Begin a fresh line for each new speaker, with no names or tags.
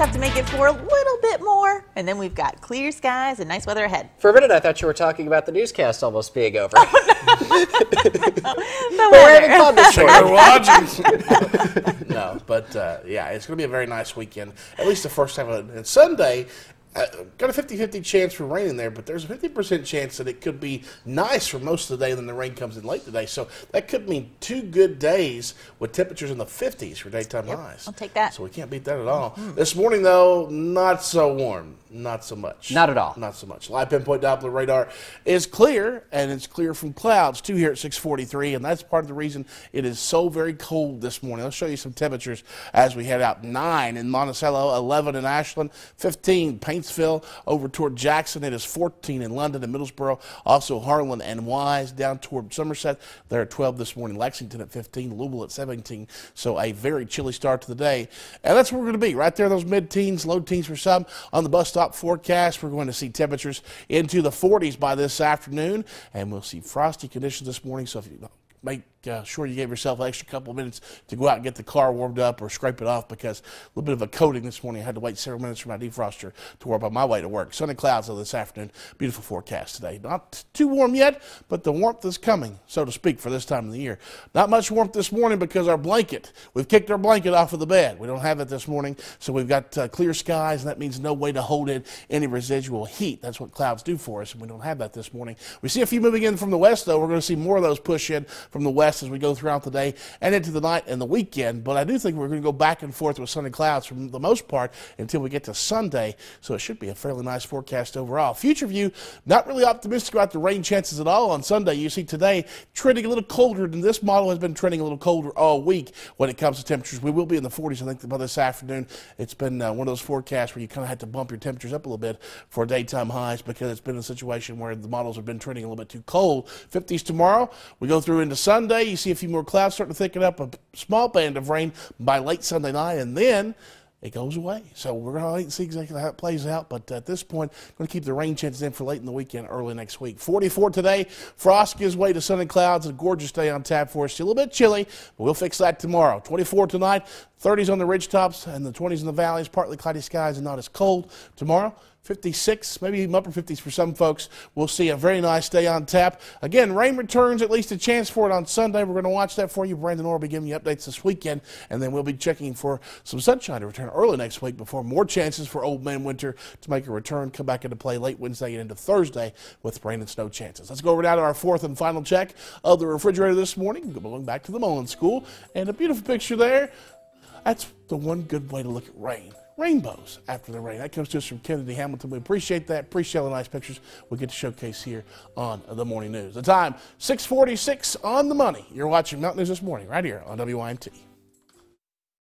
have to make it for a little bit more, and then we've got clear skies and nice weather ahead. For a minute, I thought you were talking about the newscast almost being over. Oh, no. no, we're having fun this no, but uh, yeah, it's going to be a very nice weekend. At least the first time. on Sunday uh, got a 50 50 chance for rain in there, but there's a 50% chance that it could be nice for most of the day, then the rain comes in late today. So that could mean two good days with temperatures in the 50s for daytime yep, highs. I'll take that. So we can't beat that at all. Mm -hmm. This morning, though, not so warm. Not so much. Not at all. Not so much. Live pinpoint Doppler radar is clear, and it's clear from clouds too here at 643, and that's part of the reason it is so very cold this morning. I'll show you some temperatures as we head out. 9 in Monticello, 11 in Ashland, 15 Paint Gainesville. Over toward Jackson, it is 14 in London and Middlesboro. Also Harlan and Wise down toward Somerset. They're at 12 this morning. Lexington at 15, Louisville at 17. So a very chilly start to the day. And that's where we're going to be, right there, those mid-teens, low teens for some. On the bus stop forecast, we're going to see temperatures into the 40s by this afternoon. And we'll see frosty conditions this morning. So if you make uh, sure you gave yourself an extra couple of minutes to go out and get the car warmed up or scrape it off because a little bit of a coating this morning. I had to wait several minutes for my defroster to warm up my way to work. Sun and clouds this afternoon. Beautiful forecast today. Not too warm yet, but the warmth is coming, so to speak, for this time of the year. Not much warmth this morning because our blanket, we've kicked our blanket off of the bed. We don't have it this morning, so we've got uh, clear skies, and that means no way to hold in any residual heat. That's what clouds do for us, and we don't have that this morning. We see a few moving in from the west, though. We're going to see more of those push in from the west as we go throughout the day and into the night and the weekend. But I do think we're going to go back and forth with sun and clouds for the most part until we get to Sunday. So it should be a fairly nice forecast overall. Future view, not really optimistic about the rain chances at all on Sunday. You see today trending a little colder than this model has been trending a little colder all week when it comes to temperatures. We will be in the 40s, I think, by this afternoon. It's been uh, one of those forecasts where you kind of had to bump your temperatures up a little bit for daytime highs because it's been a situation where the models have been trending a little bit too cold. 50s tomorrow. We go through into Sunday, you see a few more clouds starting to thicken up, a small band of rain by late Sunday night, and then it goes away. So we're going to wait and see exactly how it plays out. But at this point, going to keep the rain chances in for late in the weekend, early next week. 44 today. Frost gives way to sun and clouds. A gorgeous day on tap for us. Still a little bit chilly, but we'll fix that tomorrow. 24 tonight, 30s on the ridge tops, and the 20s in the valleys. Partly cloudy skies and not as cold. Tomorrow, 56, maybe even upper 50s for some folks. We'll see a very nice day on tap. Again, rain returns, at least a chance for it on Sunday. We're going to watch that for you. Brandon Orr will be giving you updates this weekend, and then we'll be checking for some sunshine to return early next week before more chances for Old Man Winter to make a return, come back into play late Wednesday and into Thursday with rain and snow chances. Let's go over now to our fourth and final check of the refrigerator this morning. Going back to the Mullen School, and a beautiful picture there. That's the one good way to look at rain rainbows after the rain. That comes to us from Kennedy Hamilton. We appreciate that. Appreciate all the nice pictures we get to showcase here on the morning news. The time 6:46 on the money. You're watching Mountain News this morning right here on WYMT.